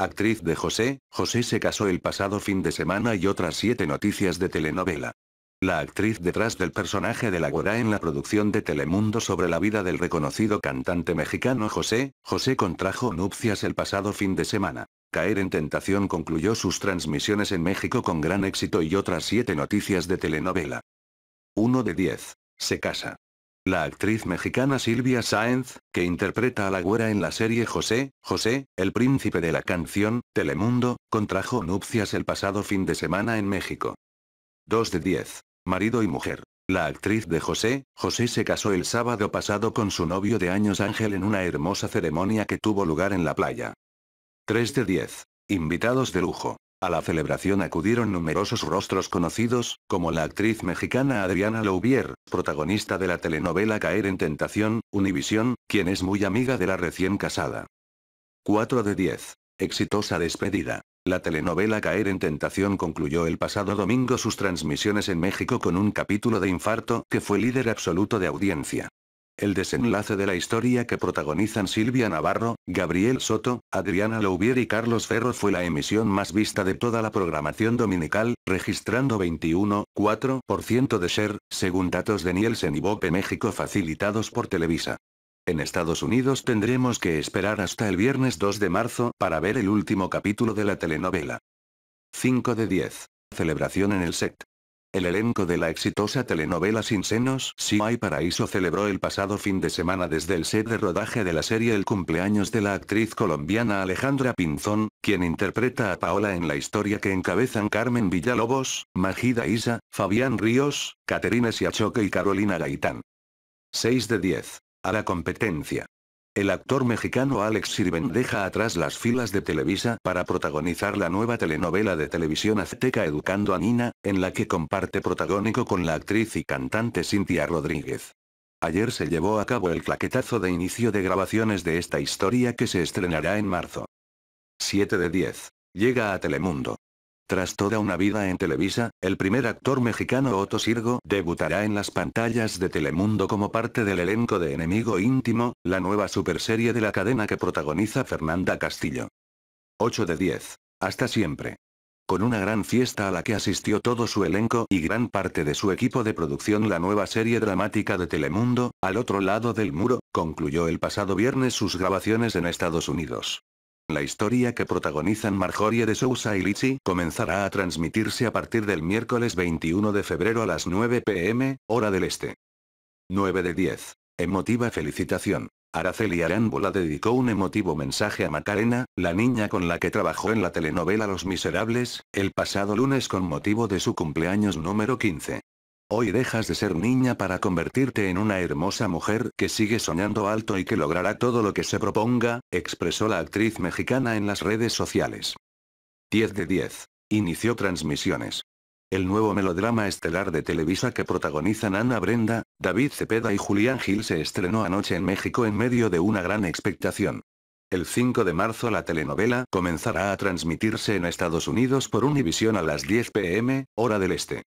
Actriz de José, José se casó el pasado fin de semana y otras siete noticias de telenovela. La actriz detrás del personaje de la Gorá en la producción de Telemundo sobre la vida del reconocido cantante mexicano José, José contrajo nupcias el pasado fin de semana. Caer en Tentación concluyó sus transmisiones en México con gran éxito y otras siete noticias de telenovela. 1 de 10. Se casa la actriz mexicana Silvia Sáenz, que interpreta a la güera en la serie José, José, el príncipe de la canción, Telemundo, contrajo nupcias el pasado fin de semana en México. 2 de 10. Marido y mujer. La actriz de José, José se casó el sábado pasado con su novio de años Ángel en una hermosa ceremonia que tuvo lugar en la playa. 3 de 10. Invitados de lujo. A la celebración acudieron numerosos rostros conocidos, como la actriz mexicana Adriana Louvier, protagonista de la telenovela Caer en Tentación, Univisión, quien es muy amiga de la recién casada. 4 de 10. Exitosa despedida. La telenovela Caer en Tentación concluyó el pasado domingo sus transmisiones en México con un capítulo de infarto que fue líder absoluto de audiencia el desenlace de la historia que protagonizan Silvia Navarro, Gabriel Soto, Adriana Louvier y Carlos Ferro fue la emisión más vista de toda la programación dominical, registrando 21,4% de share, según datos de Nielsen y Bope México facilitados por Televisa. En Estados Unidos tendremos que esperar hasta el viernes 2 de marzo para ver el último capítulo de la telenovela. 5 de 10. Celebración en el set. El elenco de la exitosa telenovela Sin Senos, Si hay Paraíso celebró el pasado fin de semana desde el set de rodaje de la serie el cumpleaños de la actriz colombiana Alejandra Pinzón, quien interpreta a Paola en la historia que encabezan Carmen Villalobos, Magida Isa, Fabián Ríos, Caterina Siachoque y Carolina Gaitán. 6 de 10. A la competencia. El actor mexicano Alex Sirven deja atrás las filas de Televisa para protagonizar la nueva telenovela de televisión azteca Educando a Nina, en la que comparte protagónico con la actriz y cantante Cintia Rodríguez. Ayer se llevó a cabo el claquetazo de inicio de grabaciones de esta historia que se estrenará en marzo. 7 de 10. Llega a Telemundo. Tras toda una vida en Televisa, el primer actor mexicano Otto Sirgo debutará en las pantallas de Telemundo como parte del elenco de Enemigo Íntimo, la nueva superserie de la cadena que protagoniza Fernanda Castillo. 8 de 10. Hasta siempre. Con una gran fiesta a la que asistió todo su elenco y gran parte de su equipo de producción la nueva serie dramática de Telemundo, Al otro lado del muro, concluyó el pasado viernes sus grabaciones en Estados Unidos. La historia que protagonizan Marjorie de Sousa y Lichi comenzará a transmitirse a partir del miércoles 21 de febrero a las 9 pm, hora del este. 9 de 10. Emotiva felicitación. Araceli Arámbula dedicó un emotivo mensaje a Macarena, la niña con la que trabajó en la telenovela Los Miserables, el pasado lunes con motivo de su cumpleaños número 15. Hoy dejas de ser niña para convertirte en una hermosa mujer que sigue soñando alto y que logrará todo lo que se proponga, expresó la actriz mexicana en las redes sociales. 10 de 10. Inició transmisiones. El nuevo melodrama estelar de Televisa que protagonizan Ana Brenda, David Cepeda y Julián Gil se estrenó anoche en México en medio de una gran expectación. El 5 de marzo la telenovela comenzará a transmitirse en Estados Unidos por Univision a las 10 pm, hora del este.